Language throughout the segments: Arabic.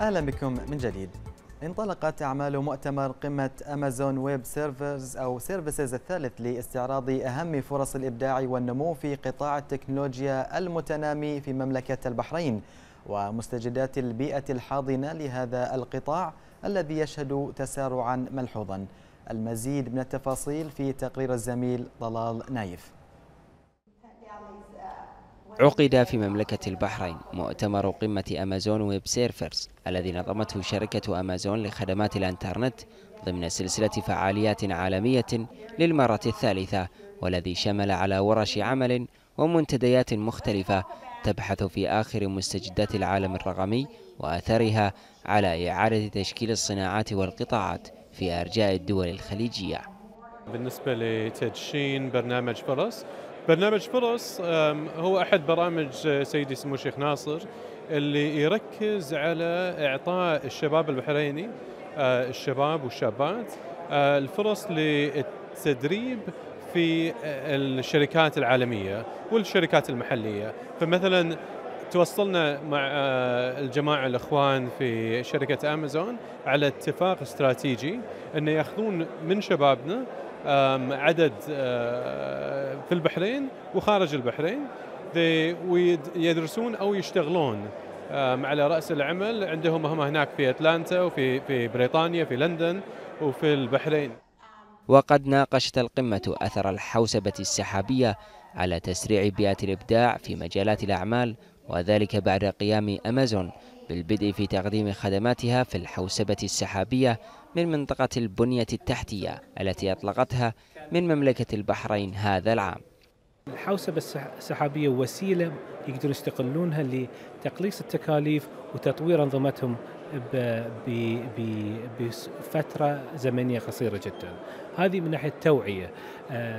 أهلا بكم من جديد انطلقت أعمال مؤتمر قمة أمازون ويب سيرفرز أو سيرفيسز الثالث لاستعراض أهم فرص الإبداع والنمو في قطاع التكنولوجيا المتنامي في مملكة البحرين ومستجدات البيئة الحاضنة لهذا القطاع الذي يشهد تسارعا ملحوظا المزيد من التفاصيل في تقرير الزميل طلال نايف عقد في مملكة البحرين مؤتمر قمة أمازون ويب سيرفرز الذي نظمته شركة أمازون لخدمات الأنترنت ضمن سلسلة فعاليات عالمية للمرة الثالثة والذي شمل على ورش عمل ومنتديات مختلفة تبحث في آخر مستجدات العالم الرقمي وأثرها على إعادة تشكيل الصناعات والقطاعات في أرجاء الدول الخليجية بالنسبة لتدشين برنامج بلس برنامج فرص هو احد برامج سيدي سمو الشيخ ناصر اللي يركز على اعطاء الشباب البحريني آه، الشباب والشابات آه، الفرص للتدريب في الشركات العالميه والشركات المحليه فمثلا توصلنا مع آه، الجماعه الاخوان في شركه امازون على اتفاق استراتيجي انه ياخذون من شبابنا عدد أه، في البحرين وخارج البحرين يدرسون او يشتغلون على راس العمل عندهم هم هناك في اتلانتا وفي في بريطانيا في لندن وفي البحرين. وقد ناقشت القمه اثر الحوسبه السحابيه على تسريع بيئه الابداع في مجالات الاعمال وذلك بعد قيام امازون بالبدء في تقديم خدماتها في الحوسبه السحابيه من منطقة البنية التحتية التي أطلقتها من مملكة البحرين هذا العام الحوسبة السحابية وسيلة يقدرون يستقلونها لتقليص التكاليف وتطوير أنظمتهم بفترة زمنية قصيرة جدا هذه من ناحية التوعية آه،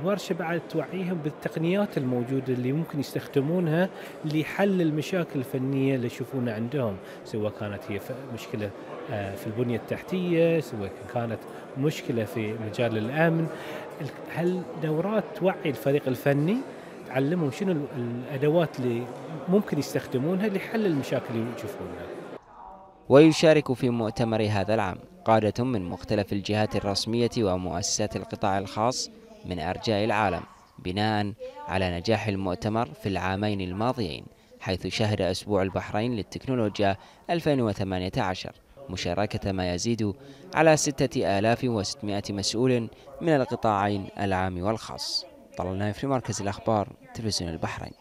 الورشة بعد توعيهم بالتقنيات الموجودة اللي ممكن يستخدمونها لحل المشاكل الفنية اللي يشوفونها عندهم سواء كانت هي مشكلة آه، في البنية التحتية سواء كانت مشكلة في مجال الأمن هل دورات توعي الفريق الفني تعلمهم شنو الأدوات اللي ممكن يستخدمونها لحل المشاكل اللي يشوفونها ويشارك في مؤتمر هذا العام قادة من مختلف الجهات الرسمية ومؤسسات القطاع الخاص من أرجاء العالم بناء على نجاح المؤتمر في العامين الماضيين حيث شهد أسبوع البحرين للتكنولوجيا 2018 مشاركة ما يزيد على 6600 مسؤول من القطاعين العام والخاص طلال في مركز الأخبار تلفزيون البحرين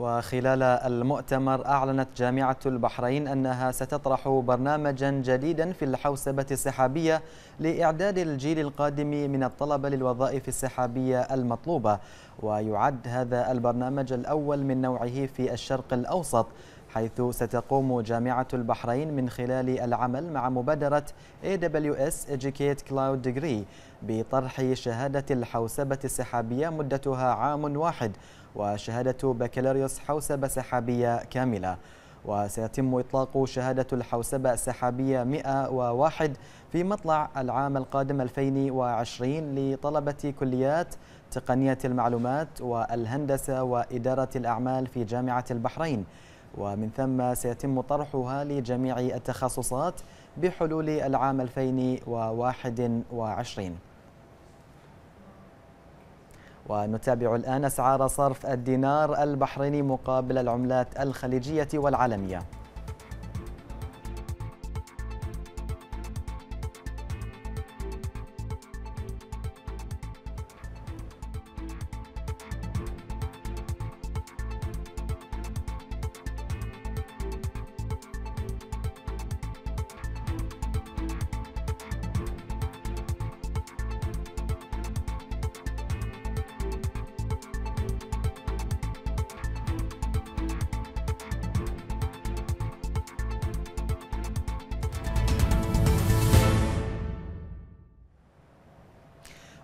وخلال المؤتمر أعلنت جامعة البحرين أنها ستطرح برنامجا جديدا في الحوسبة السحابية لإعداد الجيل القادم من الطلبة للوظائف السحابية المطلوبة ويعد هذا البرنامج الأول من نوعه في الشرق الأوسط حيث ستقوم جامعة البحرين من خلال العمل مع مبادرة AWS Educate Cloud Degree بطرح شهادة الحوسبة السحابية مدتها عام واحد وشهادة بكالوريوس حوسبة سحابية كاملة وسيتم إطلاق شهادة الحوسبة السحابية 101 في مطلع العام القادم 2020 لطلبة كليات تقنية المعلومات والهندسة وإدارة الأعمال في جامعة البحرين ومن ثم سيتم طرحها لجميع التخصصات بحلول العام 2021 ونتابع الآن أسعار صرف الدينار البحريني مقابل العملات الخليجية والعالمية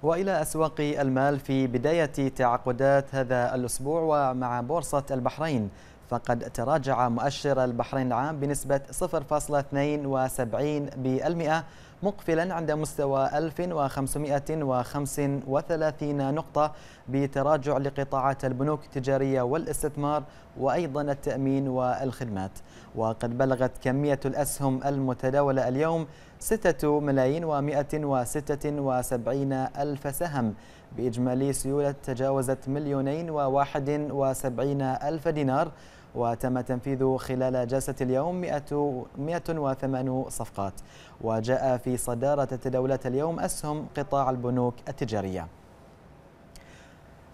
والى اسواق المال في بدايه تعاقدات هذا الاسبوع ومع بورصه البحرين فقد تراجع مؤشر البحرين العام بنسبة 0.72% مقفلا عند مستوى 1535 نقطة بتراجع لقطاعات البنوك التجارية والاستثمار وأيضا التأمين والخدمات وقد بلغت كمية الأسهم المتداولة اليوم 6 ملايين و176 ألف سهم بإجمالي سيولة تجاوزت مليونين وواحد وسبعين ألف دينار وتم تنفيذ خلال جلسة اليوم 108 صفقات وجاء في صدارة تداولات اليوم أسهم قطاع البنوك التجارية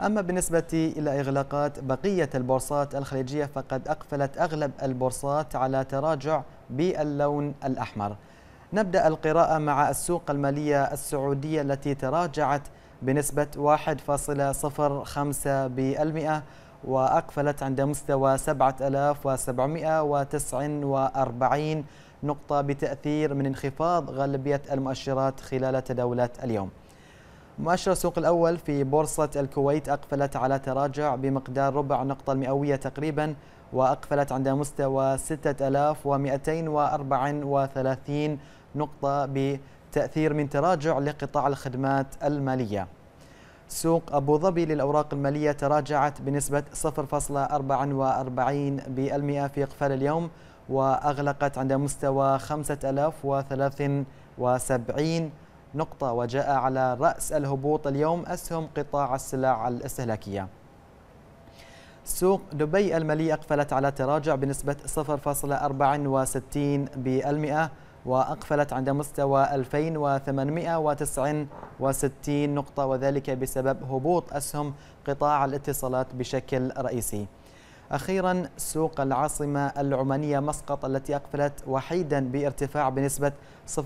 أما بالنسبة إلى إغلاقات بقية البورصات الخليجية فقد أقفلت أغلب البورصات على تراجع باللون الأحمر نبدأ القراءة مع السوق المالية السعودية التي تراجعت بنسبة 1.05% وأقفلت عند مستوى 7749 نقطة بتأثير من انخفاض غالبية المؤشرات خلال تداولات اليوم مؤشر السوق الأول في بورصة الكويت أقفلت على تراجع بمقدار ربع نقطة المئوية تقريبا وأقفلت عند مستوى 6234 نقطة بتأثير من تراجع لقطاع الخدمات المالية سوق أبو ظبي للأوراق المالية تراجعت بنسبة 0.44% في إقفال اليوم وأغلقت عند مستوى 5073 نقطة وجاء على رأس الهبوط اليوم أسهم قطاع السلع الاستهلاكية سوق دبي المالية أقفلت على تراجع بنسبة 0.64% وأقفلت عند مستوى 2869 نقطة وذلك بسبب هبوط أسهم قطاع الاتصالات بشكل رئيسي أخيرا سوق العاصمة العمانية مسقط التي أقفلت وحيدا بارتفاع بنسبة 0.02%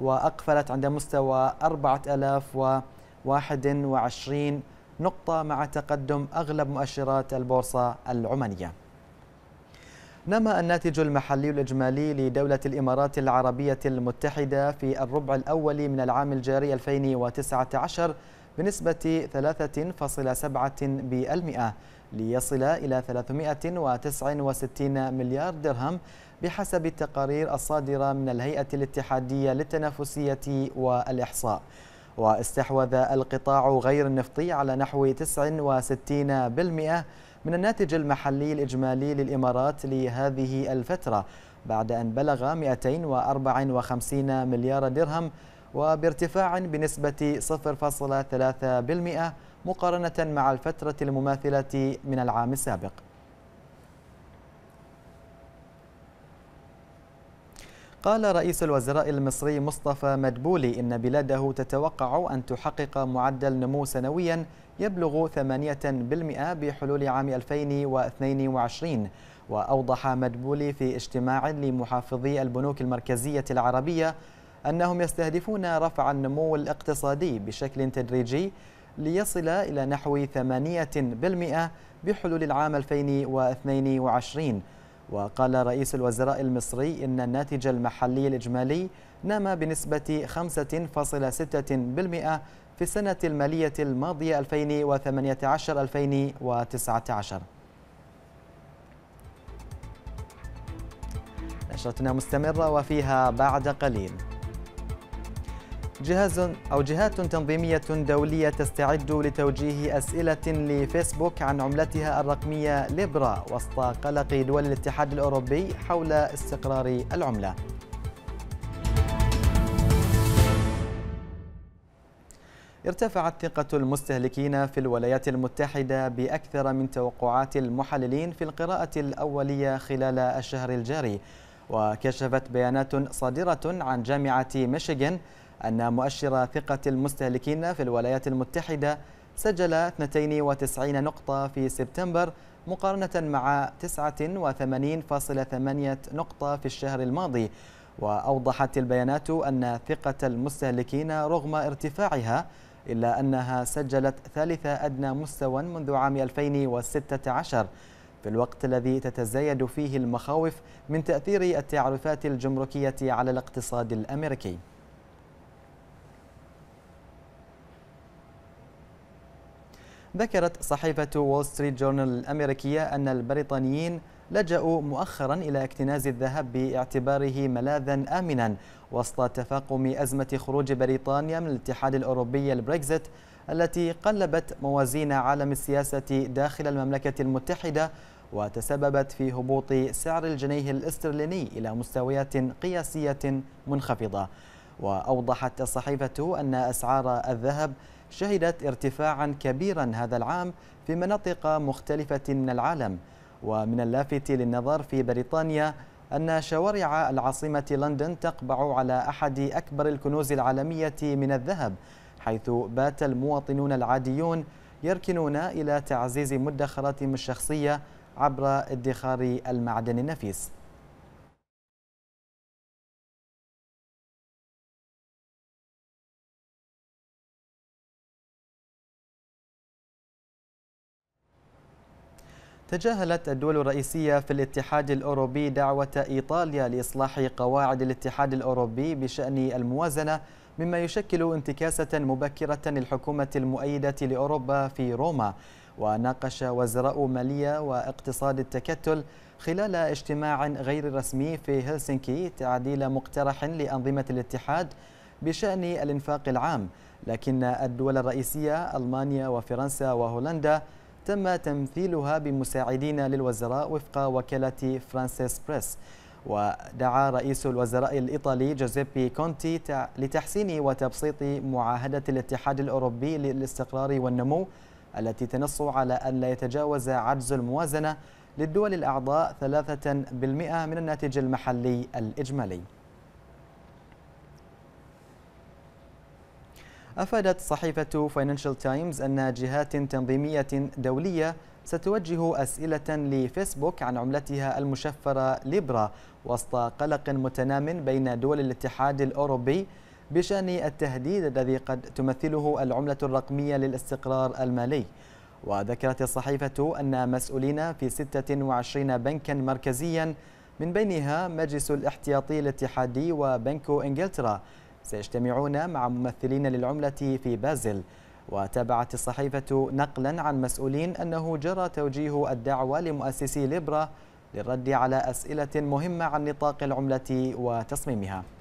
وأقفلت عند مستوى 4021 نقطة مع تقدم أغلب مؤشرات البورصة العمانية نما الناتج المحلي الإجمالي لدولة الإمارات العربية المتحدة في الربع الأول من العام الجاري 2019 بنسبة 3.7% بالمئة ليصل إلى 369 مليار درهم بحسب التقارير الصادرة من الهيئة الاتحادية للتنافسية والإحصاء واستحوذ القطاع غير النفطي على نحو 69% من الناتج المحلي الإجمالي للإمارات لهذه الفترة بعد أن بلغ 254 مليار درهم وبارتفاع بنسبة 0.3% مقارنة مع الفترة المماثلة من العام السابق قال رئيس الوزراء المصري مصطفى مدبولي إن بلاده تتوقع أن تحقق معدل نمو سنويا يبلغ 8% بحلول عام 2022 وأوضح مدبولي في اجتماع لمحافظي البنوك المركزية العربية أنهم يستهدفون رفع النمو الاقتصادي بشكل تدريجي ليصل إلى نحو 8% بحلول العام 2022 وقال رئيس الوزراء المصري إن الناتج المحلي الإجمالي نما بنسبة 5.6% في السنة المالية الماضية 2018-2019 نشرتنا مستمرة وفيها بعد قليل جهاز أو جهات تنظيمية دولية تستعد لتوجيه أسئلة لفيسبوك عن عملتها الرقمية ليبرا وسط قلق دول الاتحاد الأوروبي حول استقرار العملة ارتفعت ثقة المستهلكين في الولايات المتحدة بأكثر من توقعات المحللين في القراءة الأولية خلال الشهر الجاري وكشفت بيانات صادرة عن جامعة ميشيغان أن مؤشر ثقة المستهلكين في الولايات المتحدة سجل 92 نقطة في سبتمبر مقارنة مع 89.8 نقطة في الشهر الماضي وأوضحت البيانات أن ثقة المستهلكين رغم ارتفاعها إلا أنها سجلت ثالث أدنى مستوى منذ عام 2016 في الوقت الذي تتزايد فيه المخاوف من تأثير التعرفات الجمركية على الاقتصاد الأمريكي ذكرت صحيفة وول ستريت جورنال الأمريكية أن البريطانيين لجأوا مؤخرا إلى اكتناز الذهب باعتباره ملاذا آمنا وسط تفاقم أزمة خروج بريطانيا من الاتحاد الأوروبي البريكزيت التي قلبت موازين عالم السياسة داخل المملكة المتحدة وتسببت في هبوط سعر الجنيه الاسترليني إلى مستويات قياسية منخفضة وأوضحت الصحيفة أن أسعار الذهب شهدت ارتفاعا كبيرا هذا العام في مناطق مختلفة من العالم ومن اللافت للنظر في بريطانيا أن شوارع العاصمة لندن تقبع على أحد أكبر الكنوز العالمية من الذهب حيث بات المواطنون العاديون يركنون إلى تعزيز مدخراتهم الشخصية عبر ادخار المعدن النفيس تجاهلت الدول الرئيسية في الاتحاد الأوروبي دعوة إيطاليا لإصلاح قواعد الاتحاد الأوروبي بشأن الموازنة مما يشكل انتكاسة مبكرة للحكومة المؤيدة لأوروبا في روما وناقش وزراء مالية واقتصاد التكتل خلال اجتماع غير رسمي في هلسنكي تعديل مقترح لأنظمة الاتحاد بشأن الإنفاق العام لكن الدول الرئيسية ألمانيا وفرنسا وهولندا تم تمثيلها بمساعدين للوزراء وفق وكالة فرانسيس بريس ودعا رئيس الوزراء الإيطالي جوزيبي كونتي لتحسين وتبسيط معاهدة الاتحاد الأوروبي للاستقرار والنمو التي تنص على أن لا يتجاوز عجز الموازنة للدول الأعضاء 3% من الناتج المحلي الإجمالي أفادت صحيفة فاينانشال تايمز أن جهات تنظيمية دولية ستوجه أسئلة لفيسبوك عن عملتها المشفرة ليبرا وسط قلق متنام بين دول الاتحاد الأوروبي بشأن التهديد الذي قد تمثله العملة الرقمية للاستقرار المالي وذكرت الصحيفة أن مسؤولين في 26 بنكا مركزيا من بينها مجلس الاحتياطي الاتحادي وبنك إنجلترا سيجتمعون مع ممثلين للعملة في بازل وتابعت الصحيفة نقلا عن مسؤولين أنه جرى توجيه الدعوة لمؤسسي ليبرا للرد على أسئلة مهمة عن نطاق العملة وتصميمها